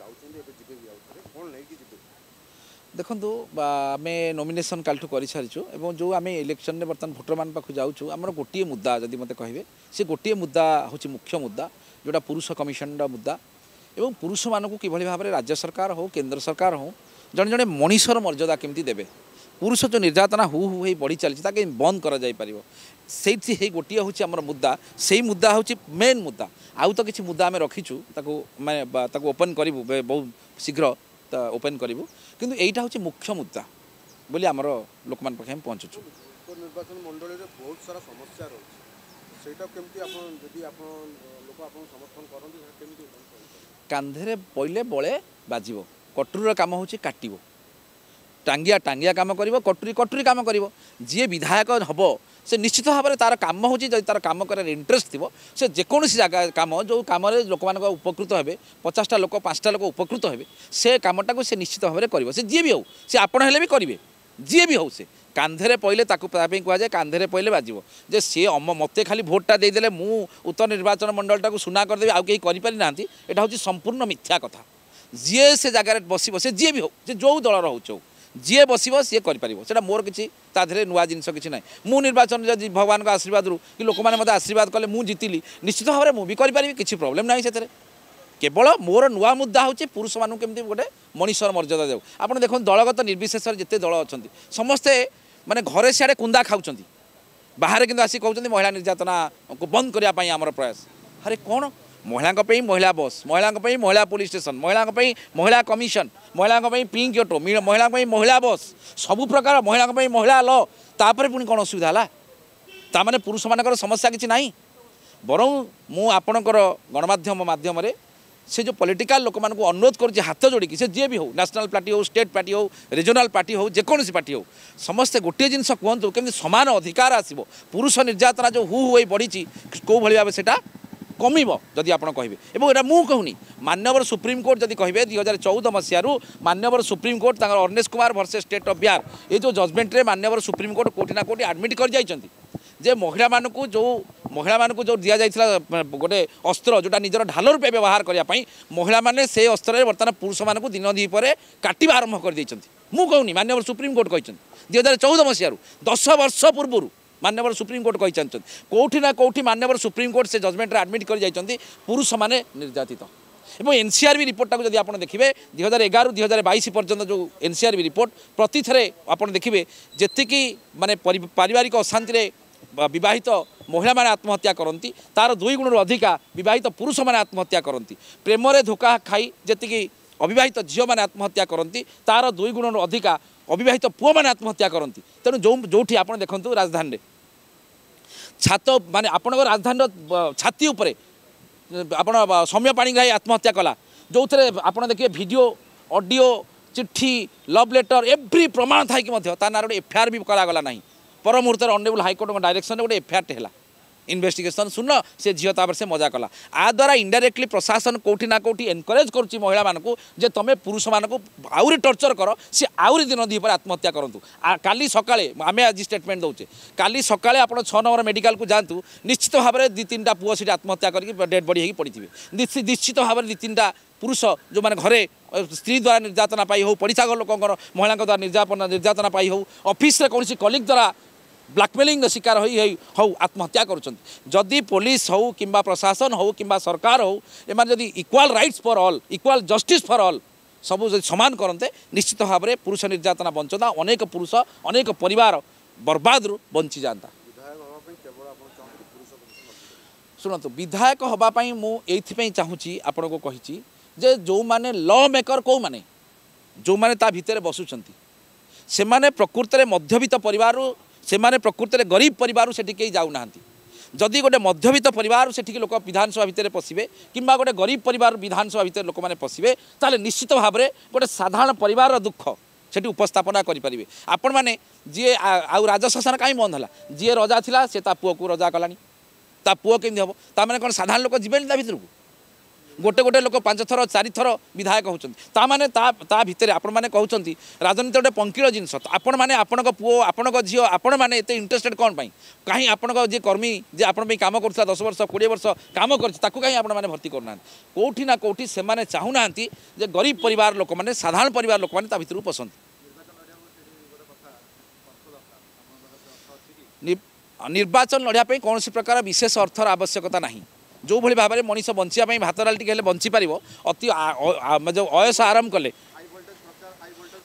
ଯାଉଛନ୍ତି ଏବେ ଯିବେ ବି ଆଉଥରେ କ'ଣ ନେଇକି ଯିବେ ଦେଖନ୍ତୁ ଆମେ ନୋମିନେସନ୍ କାଲିଠୁ କରିସାରିଛୁ ଏବଂ ଯେଉଁ ଆମେ ଇଲେକ୍ସନରେ ବର୍ତ୍ତମାନ ଭୋଟରମାନଙ୍କ ପାଖକୁ ଯାଉଛୁ ଆମର ଗୋଟିଏ ମୁଦ୍ଦା ଯଦି ମୋତେ କହିବେ ସେ ଗୋଟିଏ ମୁଦ୍ଦା ହେଉଛି ମୁଖ୍ୟ ମୁଦ୍ଦା ଯେଉଁଟା ପୁରୁଷ କମିଶନର ମୁଦ୍ଦା ଏବଂ ପୁରୁଷମାନଙ୍କୁ କିଭଳି ଭାବରେ ରାଜ୍ୟ ସରକାର ହେଉ କେନ୍ଦ୍ର ସରକାର ହେଉ ଜଣେ ଜଣେ ମଣିଷର ମର୍ଯ୍ୟାଦା କେମିତି ଦେବେ পুরুষ যে নির্যাতনা হু হু হয়ে বড়ি চালছে তাকে বন্ধ করা যাই সেইটি সেই গোটি হচ্ছে আমার মুদা সেই মুদা হচ্ছে মেন মুদা আউ তো কিছু মুদা আমি রখিছু তাকে মানে তাকে ওপেন করবু বহু শীঘ্র ওপেন করবু কিন্তু এইটা হচ্ছে মুখ্য মুদা বলে আমার লোক পাখে আমি পৌঁছুছু নির্বাচন মন্ডলীরে বহুত সারা সমস্যা রয়েছে সেইটা কেমতি আপন যদি আপন লোক সমর্থন বলে বাজিব কটুর কাম হচ্ছে কাটিব টাঙ্গিয়া টাঙ্গিয়া কাম করব কটুরি কটুরি কাম করব যিয়ে বিধায়ক হব সে নিশ্চিত ভাবে তার কাম হচ্ছে যদি তার কাম করার ইন্টরেস্ট থাকবে সে যেকোন জায়গা কাম যে কামরে লোক উপকৃত হবে পচাশটা লোক পাঁচটা লোক উপকৃত হবে সে কামটা সে নিশ্চিত ভাবে করব সে যিয়ে বি হোক সে আপনার হলে বি করবে যিয়ে বি হোক সে কান্ধে পড়লে তাকে তাপাই কুযায় কান্ধে পড়লে বাজিব যে সি মতো খালি ভোটটা দিয়েদেলে মু উত্তর নির্বাচন মণ্ডলটা সুনা করেদেবি আউ কে করে না এটা হচ্ছে সম্পূর্ণ মিথ্যা কথা যিয়ে সে জায়গায় বসব সে যিয়ে বি হোক সে যে দলর হোক ଯିଏ ବସିବ ସିଏ କରିପାରିବ ସେଇଟା ମୋର କିଛି ତା ଦେହରେ ନୂଆ ଜିନିଷ କିଛି ନାହିଁ ମୁଁ ନିର୍ବାଚନ ଯଦି ଭଗବାନଙ୍କ ଆଶୀର୍ବାଦରୁ କି ଲୋକମାନେ ମୋତେ ଆଶୀର୍ବାଦ କଲେ ମୁଁ ଜିତିଲି ନିଶ୍ଚିତ ଭାବରେ ମୁଁ ବି କରିପାରିବି କିଛି ପ୍ରୋବ୍ଲେମ୍ ନାହିଁ ସେଥିରେ କେବଳ ମୋର ନୂଆ ମୁଦ୍ଦା ହେଉଛି ପୁରୁଷମାନଙ୍କୁ କେମିତି ଗୋଟେ ମଣିଷର ମର୍ଯ୍ୟାଦା ଦେଉ ଆପଣ ଦେଖନ୍ତୁ ଦଳଗତ ନିର୍ବିଶେଷରେ ଯେତେ ଦଳ ଅଛନ୍ତି ସମସ୍ତେ ମାନେ ଘରେ ସିଆଡ଼େ କୁନ୍ଦା ଖାଉଛନ୍ତି ବାହାରେ କିନ୍ତୁ ଆସି କହୁଛନ୍ତି ମହିଳା ନିର୍ଯାତନାକୁ ବନ୍ଦ କରିବା ପାଇଁ ଆମର ପ୍ରୟାସ ଆରେ କ'ଣ ମହିଳାଙ୍କ ପାଇଁ ମହିଳା ବସ୍ ମହିଳାଙ୍କ ପାଇଁ ମହିଳା ପୋଲିସ୍ ଷ୍ଟେସନ୍ ମହିଳାଙ୍କ ପାଇଁ ମହିଳା କମିଶନ ମହିଳାଙ୍କ ପାଇଁ ପିଙ୍କ ଅଟୋ ମହିଳାଙ୍କ ପାଇଁ ମହିଳା ବସ୍ ସବୁ ପ୍ରକାର ମହିଳାଙ୍କ ପାଇଁ ମହିଳା ଲ ତାପରେ ପୁଣି କ'ଣ ଅସୁବିଧା ହେଲା ତା'ମାନେ ପୁରୁଷମାନଙ୍କର ସମସ୍ୟା କିଛି ନାହିଁ ବରଂ ମୁଁ ଆପଣଙ୍କର ଗଣମାଧ୍ୟମ ମାଧ୍ୟମରେ ସେ ଯେଉଁ ପଲିଟିକାଲ ଲୋକମାନଙ୍କୁ ଅନୁରୋଧ କରୁଛି ହାତ ଯୋଡ଼ିକି ସେ ଯିଏ ବି ହଉ ନ୍ୟାସନାଲ ପାର୍ଟି ହଉ ଷ୍ଟେଟ୍ ପାର୍ଟି ହଉ ରିଜନାଲ ପାର୍ଟି ହଉ ଯେକୌଣସି ପାର୍ଟି ହଉ ସମସ୍ତେ ଗୋଟିଏ ଜିନିଷ କୁହନ୍ତୁ କେମିତି ସମାନ ଅଧିକାର ଆସିବ ପୁରୁଷ ନିର୍ଯାତନା ଯେଉଁ ହୁ ହୁ ହୋଇ ବଢ଼ିଛି କେଉଁଭଳି ଭାବେ ସେଇଟା কমিব যদি আপনার কহবে এবং এটা মু কুনি মান্যবর সুপ্রিমকোর্ট যদি কহবে দুই হাজার চৌদ মশিয়ার মান্যবর সুপ্রিমকোর্ট তাঁর Arnesh Kumar versus state of Bihar এই যে জজমেন্টে মান্যবর সুপ্রিমকোর্ট কোটি না কোটি আডমিট করে যাই যে মহিলা মানুষ যে মহিলা মানুষ যে দিয়া যাই গোটে অস্ত্র যেটা নিজের ঢাল রূপে ব্যবহার করা মহিলা মানে সেই অস্ত্রের বর্তমানে পুরুষ মানুষ দিন দ্বীপরে কাটবা আরম্ভ করে দিয়েছেন মু কৌনি মান্যবর সুপ্রিমকোর্ট কিন্তু দুই হাজার চৌদ মশিয়ার দশ বর্ষ পূর্বর ମାନ୍ୟବର ସୁପ୍ରିମକୋର୍ଟ কোটি না কোটি କେଉଁଠି সুপ্রিমকোর্ট সে জজমেন্টে আডমিট করে যাই পুরুষ মানে নির্যাতিত এবং এনসিআর বি রিপোর্টটা যদি আপনার দেখবে দুই হাজার এগারো দুই হাজার বাইশ পর্যন্ত যে এনসিআর বি রিপোর্ট প্রতিথরে আপনার দেখবে যেতিকি মানে পারিবারিক অশান্তি বিবাহিত মহিলা মানে আত্মহত্যা করতে তার দুই গুণর অধিকা বিবাহিত পুরুষ মানে আত্মহত্যা করতে প্রেমরে ধোকা খাই যেতিকি অবিবাহিত ঝিও মানে আত্মহত্যা করতে তার দুই গুণর অধিকা অবিবাহিত পুয় মানে আত্মহত্যা করতে তেমন যে আপনার দেখুন রাজধানী ছাত মানে আপনার রাজধানীর ছাতি উপরে আপনার সৌম্য পাণিগ্রাহী আত্মহত্যা কলা ଯେଉଁଥିରେ ଆପଣ ଦେଖିବେ ଭିଡ଼ିଓ ଅଡ଼ିଓ ଚିଠି ଲଭ୍ ଲେଟର ଏଭ୍ରି ପ୍ରମାଣ ଥାଇକି ମଧ୍ୟ ତା ନାଁରେ ଗୋଟେ ଏଫ୍ଆଇଆର୍ ବି କରାଗଲା ନାହିଁ ପର ମୁହୂର୍ତ୍ତରେ ଅନେବୁଲ୍ ହାଇକୋର୍ଟଙ୍କ ଡାଇରେକ୍ସନରେ ଗୋଟେ ଏଫ୍ଆଇଆର୍ଟେ ହେଲା ইনভেস্টিগেসন ଶୂନ ସେ ଝିଅ ତାପରେ ସେ ମଜା କଲା ଆ ଦ୍ୱାରା ଇଣ୍ଡାଇରେକ୍ଟଲି ପ୍ରଶାସନ କେଉଁଠି ନା କେଉଁଠି ଏନକରେଜ୍ କରୁଛି ମହିଳାମାନଙ୍କୁ ଯେ ତମେ ପୁରୁଷମାନଙ୍କୁ ଆହୁରି ଟର୍ଚର କର ସେ ଆହୁରି ଦିନ ଦ୍ୱିପରେ ଆତ୍ମହତ୍ୟା କରନ୍ତୁ କାଲି ସକାଳେ ଆମେ ଆଜି ଷ୍ଟେଟମେଣ୍ଟ ଦେଉଛେ କାଲି ସକାଳେ ଆପଣ ଛଅ ନମ୍ବର ମେଡ଼ିକାଲକୁ ଯାଆନ୍ତୁ ନିଶ୍ଚିତ ଭାବରେ ଦୁଇ ତିନିଟା ପୁଅ ସେଠି ଆତ୍ମହତ୍ୟା କରିକି ଡେଡ୍ ବଡ଼ି ହେଇକି ପଡ଼ିଥିବେ ନିଶ୍ଚିତ ଭାବରେ ଦୁଇ ତିନିଟା ପୁରୁଷ ଯେଉଁମାନେ ଘରେ ସ୍ତ୍ରୀ ଦ୍ୱାରା ନିର୍ଯାତନା ପାଇ ହେଉ ପଡ଼ିଶାଘର ଲୋକଙ୍କର ମହିଳାଙ୍କ ଦ୍ୱାରା ନିର୍ଯାତନା ନିର୍ଯାତନା ପାଇ ହେଉ ଅଫିସରେ କୌଣସି କଲିଗ୍ ଦ୍ୱାରା ବ୍ଲାକମେଲିଂର ଶିକାର ହୋଇ ହେଉ ଆତ୍ମହତ୍ୟା କରୁଛନ୍ତି ଯଦି ପୋଲିସ ହେଉ କିମ୍ବା ପ୍ରଶାସନ ହେଉ କିମ୍ବା ସରକାର ହେଉ ଏମାନେ ଯଦି equal rights for all equal justice for all ସବୁ ଯଦି ସମାନ କରନ୍ତେ ନିଶ୍ଚିତ ଭାବରେ ପୁରୁଷ ନିର୍ଯାତନା ବଞ୍ଚନ୍ତା ଅନେକ ପୁରୁଷ ଅନେକ ପରିବାର ବରବାଦରୁ ବଞ୍ଚିଯାଆନ୍ତା ଶୁଣନ୍ତୁ ବିଧାୟକ ହେବା ପାଇଁ ମୁଁ ଏଇଥିପାଇଁ ଚାହୁଁଛି ଆପଣଙ୍କୁ କହିଛି ଯେ ଯେଉଁମାନେ ଲ ମେକର କେଉଁମାନେ ଯେଉଁମାନେ ତା ଭିତରେ ବସୁଛନ୍ତି ସେମାନେ ପ୍ରକୃତରେ ମଧ୍ୟବିତ୍ତ ପରିବାରରୁ ସେମାନେ ପ୍ରକୃତରେ ଗରିବ ପରିବାରରୁ ସେଠି କେହି ଯାଉନାହାନ୍ତି ଯଦି ଗୋଟେ ମଧ୍ୟବିତ୍ତ ପରିବାର ସେଠିକି ଲୋକ ବିଧାନସଭା ଭିତରେ ପଶିବେ କିମ୍ବା ଗୋଟେ ଗରିବ ପରିବାର ବିଧାନସଭା ଭିତରେ ଲୋକମାନେ ପଶିବେ ତାହେଲେ ନିଶ୍ଚିତ ଭାବରେ ଗୋଟେ ସାଧାରଣ ପରିବାରର ଦୁଃଖ সেটি উপস্থাপনা করে পারে আপনার যে আজশাসন কাই বন্ধ হল যে রজা লা সে তা পুয়া রজা কলা তা পুয়া কেমি হব তা মানে কোণ সাধারণ লোক যাবে তা ভিতরকু ଗୋଟେ ଗୋଟେ ଲୋକ ପାଞ୍ଚ ଥର ଚାରିଥର ବିଧାୟକ ହେଉଛନ୍ତି ତାମାନେ ତା ତା ଭିତରେ ଆପଣମାନେ କହୁଛନ୍ତି ରାଜନୀତି ଗୋଟେ ପଙ୍କିଳ ଜିନିଷ ଆପଣମାନେ ଆପଣଙ୍କ ପୁଅ ଆପଣଙ୍କ ଝିଅ ଆପଣମାନେ ଏତେ ଇଣ୍ଟରେଷ୍ଟେଡ୍ କ'ଣ ପାଇଁ କାହିଁ ଆପଣଙ୍କ ଯିଏ କର୍ମୀ ଯିଏ ଆପଣ ପାଇଁ କାମ କରୁଥିଲା ଦଶ ବର୍ଷ କୋଡ଼ିଏ ବର୍ଷ କାମ କରିଛି ତାକୁ କାହିଁ ଆପଣମାନେ ଭର୍ତ୍ତି କରୁନାହାନ୍ତି କେଉଁଠି ନା କେଉଁଠି ସେମାନେ ଚାହୁଁନାହାନ୍ତି ଯେ ଗରିବ ପରିବାର ଲୋକମାନେ ସାଧାରଣ ପରିବାର ଲୋକମାନେ ତା ଭିତରକୁ ପଶନ୍ତି ନିର୍ବାଚନ ଲଢ଼ିବା ପାଇଁ କୌଣସି ପ୍ରକାର ବିଶେଷ ଅର୍ଥର ଆବଶ୍ୟକତା ନାହିଁ ଯେଉଁଭଳି ଭାବରେ ମଣିଷ ବଞ୍ଚିବା ପାଇଁ ଭାତ ଡାଲି ଟିକେ ହେଲେ ବଞ୍ଚିପାରିବ ଅତି ଯେଉଁ ଅୟସ ଆରାମ କଲେ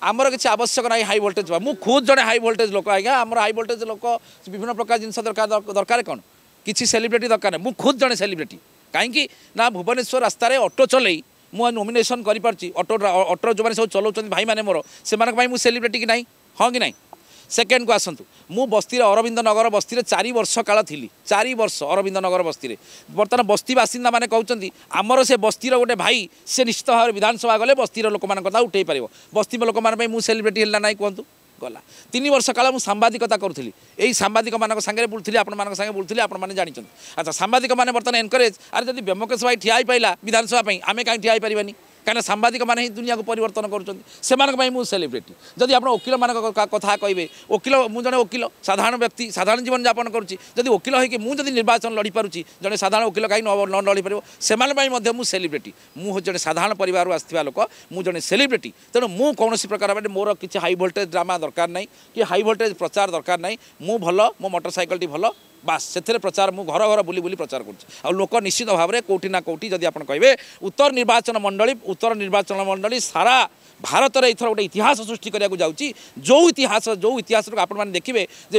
ଆମର କିଛି ଆବଶ୍ୟକ ନାହିଁ ହାଇ ଭୋଲ୍ଟେଜ୍ ମୁଁ ଖୁଦ୍ ଜଣେ ହାଇ ଭୋଲ୍ଟେଜ୍ ଲୋକ ଆଜ୍ଞା ଆମର ହାଇ ଭୋଲ୍ଟେଜ୍ ଲୋକ ବିଭିନ୍ନ ପ୍ରକାର ଜିନିଷ ଦରକାର ଦରକାର କ'ଣ କିଛି ସେଲିବ୍ରିଟି ଦରକାର ନାହିଁ ମୁଁ ଖୁଦ୍ ଜଣେ ସେଲିବ୍ରିଟି କାହିଁକି ନା ଭୁବନେଶ୍ୱର ରାସ୍ତାରେ ଅଟୋ ଚଲେଇ ମୁଁ ନୋମିନେସନ୍ କରିପାରୁଛି ଅଟୋ ଅଟୋ ଯେଉଁମାନେ ସବୁ ଚଲାଉଛନ୍ତି ଭାଇମାନେ ମୋର ସେମାନଙ୍କ ପାଇଁ ମୁଁ ସେଲିବ୍ରିଟି କି ନାହିଁ ହଁ କି ନାହିଁ ସେକେଣ୍ଡକୁ ଆସନ୍ତୁ ମୁଁ ବସ୍ତିରେ ଅରବିନ୍ଦ ନଗର ବସ୍ତିରେ ଚାରି ବର୍ଷ କାଳ ଥିଲି ଚାରି ବର୍ଷ ଅରବିନ୍ଦ ନଗର ବସ୍ତିରେ ବର୍ତ୍ତମାନ ବସ୍ତି ବାସିନ୍ଦାମାନେ କହୁଛନ୍ତି ଆମର ସେ ବସ୍ତିର ଗୋଟେ ଭାଇ ସେ ନିଶ୍ଚିତ ଭାବରେ ବିଧାନସଭା ଗଲେ ବସ୍ତିର ଲୋକମାନଙ୍କ କଥା ଉଠାଇ ପାରିବ ବସ୍ତି ଲୋକମାନଙ୍କ ପାଇଁ ମୁଁ ସେଲିବ୍ରିଟି ହେଲା ନାହିଁ କୁହନ୍ତୁ ଗଲା ତିନି ବର୍ଷ କାଳ ମୁଁ ସାମ୍ବାଦିକତା କରୁଥିଲି ଏଇ ସାମ୍ବାଦିକମାନଙ୍କ ସାଙ୍ଗରେ ବୁଲୁଥିଲି ଆପଣମାନଙ୍କ ସାଙ୍ଗେ ବୁଲୁଥିଲି ଆପଣମାନେ ଜାଣିଛନ୍ତି ଆଚ୍ଛା ସାମ୍ବାଦିକମାନେ ବର୍ତ୍ତମାନ ଏନକରେଜ୍ ଆରେ ଯଦି ବ୍ୟୋମକେଶ ଭାଇ ଠିଆ ହୋଇପାରିଲା ବିଧାନସଭା ପାଇଁ ଆମେ କାହିଁ ଠିଆ ହୋଇପାରିବାନି କାହିଁକିନା ସାମ୍ବାଦିକମାନେ ହିଁ ଦୁନିଆକୁ ପରିବର୍ତ୍ତନ କରୁଛନ୍ତି ସେମାନଙ୍କ ପାଇଁ ମୁଁ ସେଲିବ୍ରିଟି ଯଦି ଆପଣ ଓକିଲମାନଙ୍କ କଥା କହିବେ ଓକିଲ ମୁଁ ଜଣେ ଓକିଲ ସାଧାରଣ ବ୍ୟକ୍ତି ସାଧାରଣ ଜୀବନଯାପନ କରୁଛି ଯଦି ଓକିଲ ହୋଇକି ମୁଁ ଯଦି ନିର୍ବାଚନ ଲଢ଼ିପାରୁଛି ଜଣେ ସାଧାରଣ ଓକିଲ କାହିଁକି ନ ଲଢ଼ିପାରିବ ସେମାନଙ୍କ ପାଇଁ ମଧ୍ୟ ମୁଁ ସେଲିବ୍ରିଟି ମୁଁ ଜଣେ ସାଧାରଣ ପରିବାରରୁ ଆସିଥିବା ଲୋକ ମୁଁ ଜଣେ ସେଲିବ୍ରିଟି ତେଣୁ ମୁଁ କୌଣସି ପ୍ରକାର ମାନେ ମୋର କିଛି ହାଇ ଭୋଲ୍ଟେଜ୍ ଡ୍ରାମା ଦରକାର ନାହିଁ କି ହାଇ ଭୋଲ୍ଟେଜ୍ ପ୍ରଚାର ଦରକାର ନାହିଁ ମୁଁ ଭଲ ମୋ ମୋଟରସାଇକେଲଟି ଭଲ बासले प्रचार म घर घर बुलि बुली प्रचार गर्छु आउँ लोक निश्चित भाव भावर के को उत्तर निर्वाचन मण्डली उत्तर निर्वाचन मण्डली सारा भारत र एउटा गट इतिहास सृष्टिको जाउँछ जो इतिहास जो इतिहास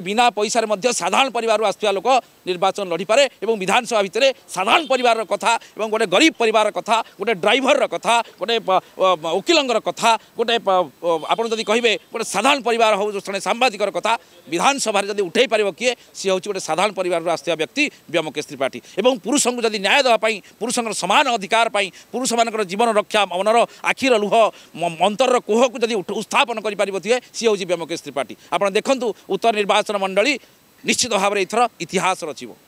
बिना पैसा साधारण परिवार आसुहरू लोक निर्वाचन पारे लडिपे विधानसभा भित्र साधारण परिवार कथा ए गएर गरीबार कथा गए गोटे र कथाक गोटे जति कहिले गएर साधारण परिवार जस्तै साम्बादिकर कथा विधानै पारेको कि सि हौ साधारण पिवार आसुवा व्यक्ति व्यमकेश त्रिपाठी पुरुषको जुन न्याय देपाई पुरुष समान अधिकार पुरुष म जीवन रक्षा मनर आखिर लुह अन्तर को जदि उत्पन गरिपार थिए सि हौ बेमोकेश त्रिपाठी देखन्तु उत्तर निर्वाचन मण्डली निश्चित भावर एथर इतिहास रचिबो